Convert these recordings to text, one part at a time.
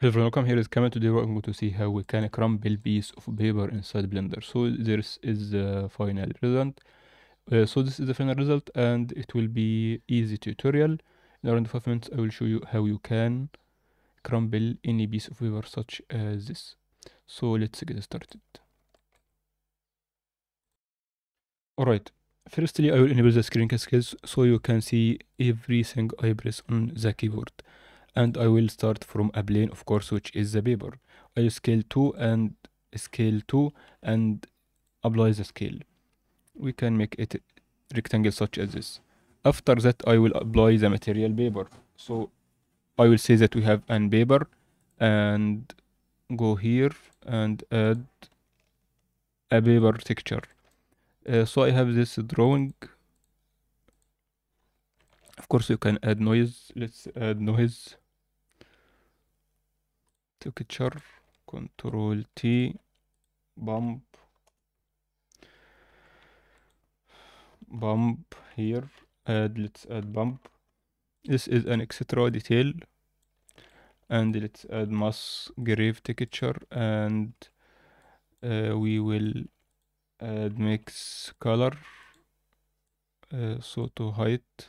Hello welcome here is Kamal. Today we're going to see how we can crumble piece of paper inside Blender. So this is the final result. Uh, so this is the final result and it will be easy tutorial. In around 5 minutes I will show you how you can crumble any piece of paper such as this. So let's get started. Alright, firstly I will enable the screen cascades so you can see everything I press on the keyboard and I will start from a plane of course which is the paper I scale 2 and scale 2 and apply the scale we can make it rectangle such as this after that I will apply the material paper so I will say that we have an paper and go here and add a paper texture uh, so I have this drawing of course you can add noise let's add noise Texture control T bump bump here add let's add bump this is an extra detail and let's add mass grave texture and uh, we will add mix color uh, so to height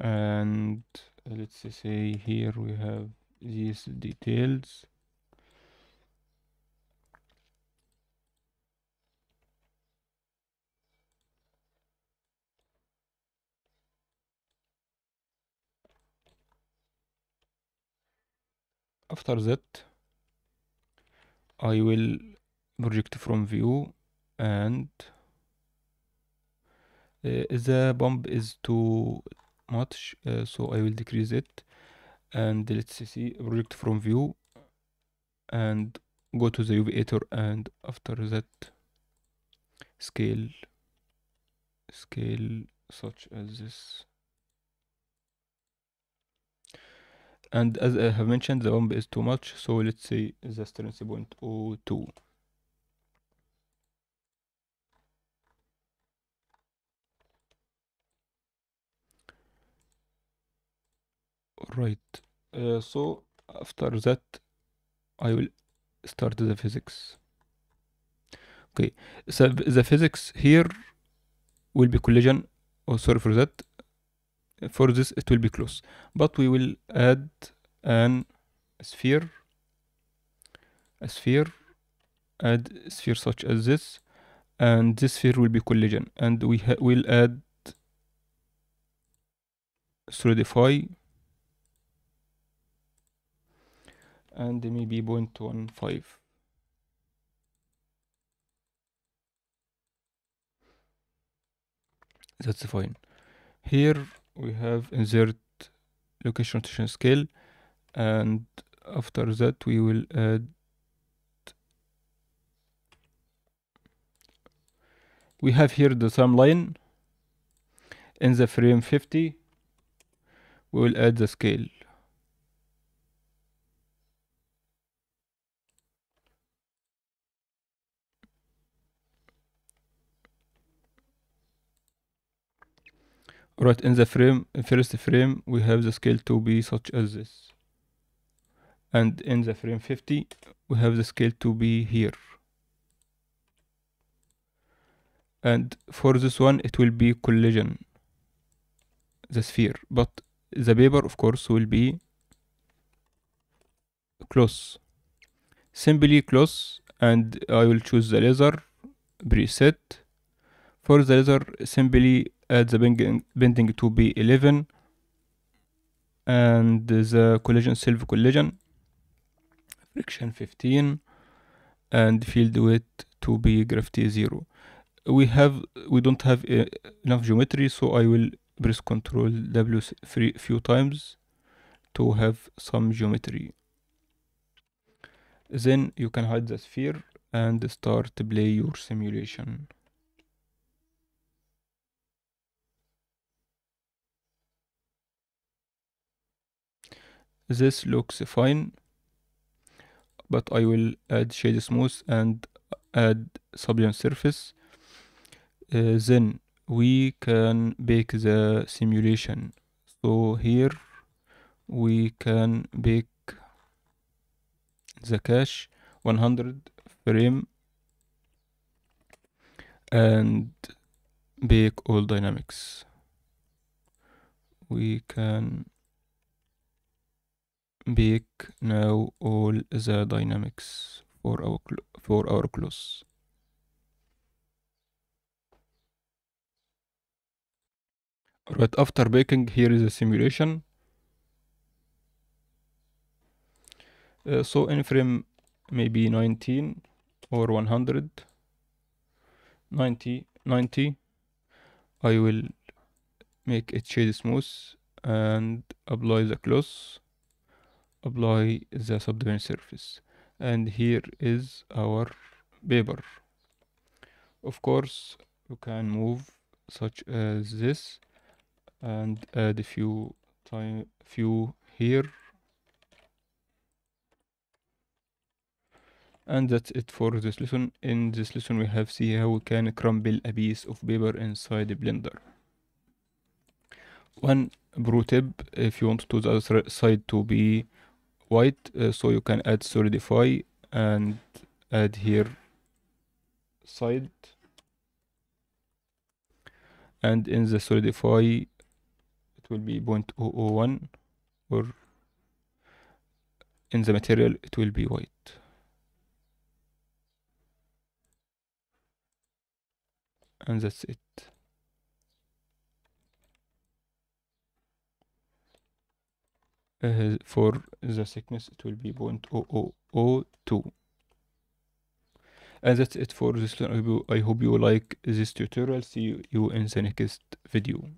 and uh, let's say here we have these details after that I will project from view and uh, the bump is to much so I will decrease it and let's see project from view and go to the UV editor and after that scale scale such as this and as I have mentioned the bump is too much so let's say the strength 0.02 right uh, so after that I will start the physics okay so the physics here will be collision oh sorry for that for this it will be close but we will add an sphere a sphere add sphere such as this and this sphere will be collision and we will add solidify and maybe 0.15 that's fine here we have insert location rotation scale and after that we will add we have here the line. in the frame 50 we will add the scale right in the frame first frame we have the scale to be such as this and in the frame 50 we have the scale to be here and for this one it will be collision the sphere but the paper of course will be close simply close and I will choose the laser preset for the laser simply add uh, the bending, bending to be 11 and the collision self collision friction 15 and field weight to be gravity 0 we have we don't have uh, enough geometry so I will press control W three few times to have some geometry then you can hide the sphere and start to play your simulation this looks fine but I will add shade smooth and add sublime surface uh, then we can bake the simulation so here we can bake the cache 100 frame and bake all dynamics we can bake now all the dynamics for our for our clothes right after baking here is a simulation uh, so in frame maybe 19 or 100 90 90 i will make it shade smooth and apply the close apply the subdomain surface and here is our paper of course you can move such as this and add a few time few here and that's it for this lesson in this lesson we have see how we can crumble a piece of paper inside a blender one pro tip if you want to the other side to be white uh, so you can add solidify and add here side and in the solidify it will be 0.001 or in the material it will be white and that's it uh, for the thickness it will be 0.0002 and that's it for this one I hope you like this tutorial see you in the next video